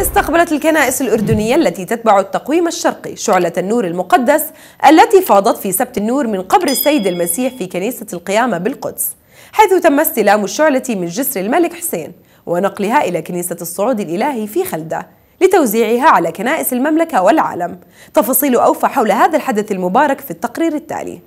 استقبلت الكنائس الأردنية التي تتبع التقويم الشرقي شعلة النور المقدس التي فاضت في سبت النور من قبر السيد المسيح في كنيسة القيامة بالقدس حيث تم استلام الشعلة من جسر الملك حسين ونقلها إلى كنيسة الصعود الإلهي في خلدة لتوزيعها على كنائس المملكة والعالم تفاصيل أوفى حول هذا الحدث المبارك في التقرير التالي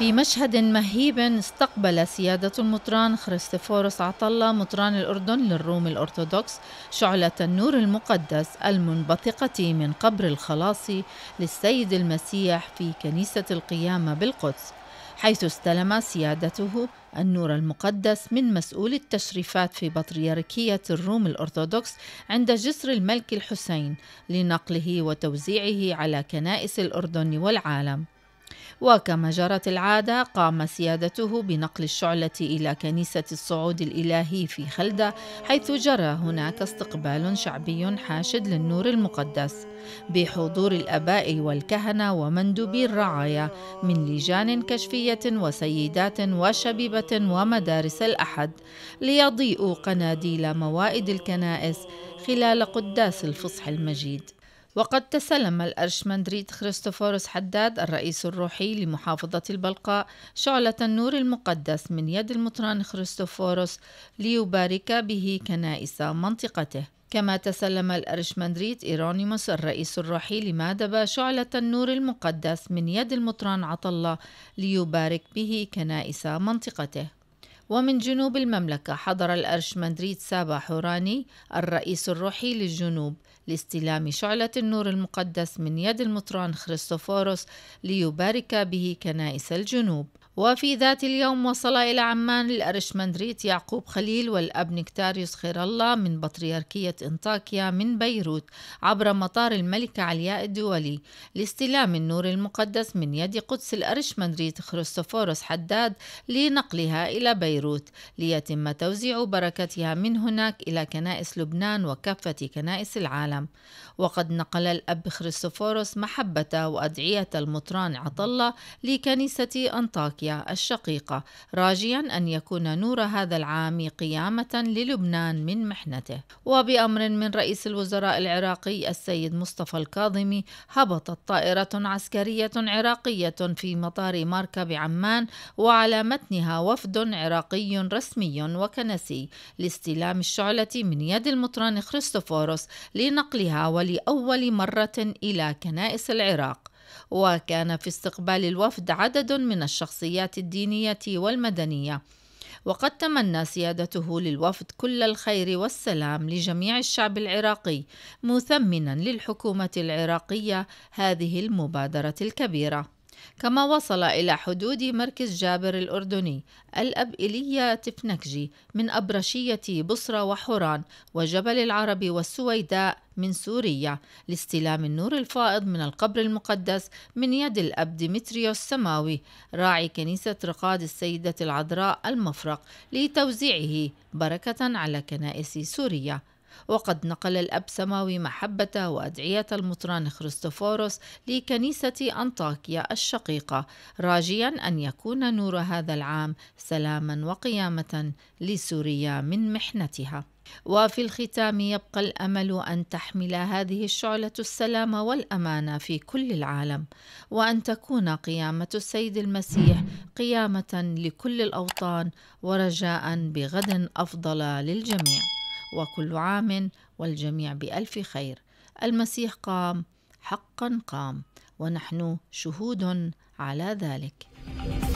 في مشهد مهيب استقبل سيادة المطران خريستفوروس عطلة مطران الأردن للروم الأرثوذكس شعلة النور المقدس المنبثقة من قبر الخلاص للسيد المسيح في كنيسة القيامة بالقدس حيث استلم سيادته النور المقدس من مسؤول التشريفات في بطريركية الروم الأرثوذكس عند جسر الملك الحسين لنقله وتوزيعه على كنائس الأردن والعالم وكما جرت العادة قام سيادته بنقل الشعلة إلى كنيسة الصعود الإلهي في خلدة حيث جرى هناك استقبال شعبي حاشد للنور المقدس بحضور الآباء والكهنة ومندوبي الرعايا من لجان كشفية وسيدات وشبيبة ومدارس الأحد ليضيئوا قناديل موائد الكنائس خلال قداس الفصح المجيد وقد تسلم الأرشمندريت خريستوفوروس حداد الرئيس الروحي لمحافظة البلقاء شعلة النور المقدس من يد المطران خريستوفوروس ليبارك به كنائس منطقته كما تسلم الأرشمندريت إيرونيموس الرئيس الروحي لمادبا شعلة النور المقدس من يد المطران عطلة ليبارك به كنائس منطقته ومن جنوب المملكة حضر الأرشمندريت سابا حوراني الرئيس الروحي للجنوب لاستلام شعلة النور المقدس من يد المطران خريستوفوروس ليبارك به كنائس الجنوب وفي ذات اليوم وصل إلى عمان الأرشمندريت يعقوب خليل والأب نكتاريوس خير الله من بطريركية إنطاكيا من بيروت عبر مطار الملكة علياء الدولي لاستلام النور المقدس من يد قدس الأرشمندريت خريستوفوروس حداد لنقلها إلى بيروت ليتم توزيع بركتها من هناك إلى كنائس لبنان وكافة كنائس العالم وقد نقل الأب خريستوفوروس محبته وأدعية المطران عطلة لكنيسة أنطاكيا وسلوفاكيا الشقيقة راجيا أن يكون نور هذا العام قيامة للبنان من محنته وبأمر من رئيس الوزراء العراقي السيد مصطفى الكاظمي هبطت طائرة عسكرية عراقية في مطار ماركا بعمان وعلى متنها وفد عراقي رسمي وكنسي لاستلام الشعلة من يد المطران خريستوفوروس لنقلها ولأول مرة إلى كنائس العراق وكان في استقبال الوفد عدد من الشخصيات الدينية والمدنية وقد تمنى سيادته للوفد كل الخير والسلام لجميع الشعب العراقي مثمنا للحكومة العراقية هذه المبادرة الكبيرة كما وصل إلى حدود مركز جابر الأردني الأب إيليا تفنكجي من أبرشية بصرة وحوران وجبل العرب والسويداء من سوريا لاستلام النور الفائض من القبر المقدس من يد الأب ديمتريوس السماوي راعي كنيسة رقاد السيدة العذراء المفرق لتوزيعه بركة على كنائس سوريا وقد نقل الأب سماوي محبته وأدعية المطران خريستوفوروس لكنيسة أنطاكيا الشقيقة راجيا أن يكون نور هذا العام سلاما وقيامة لسوريا من محنتها وفي الختام يبقى الامل ان تحمل هذه الشعله السلام والامان في كل العالم وان تكون قيامه السيد المسيح قيامه لكل الاوطان ورجاء بغد افضل للجميع وكل عام والجميع بألف خير المسيح قام حقا قام ونحن شهود على ذلك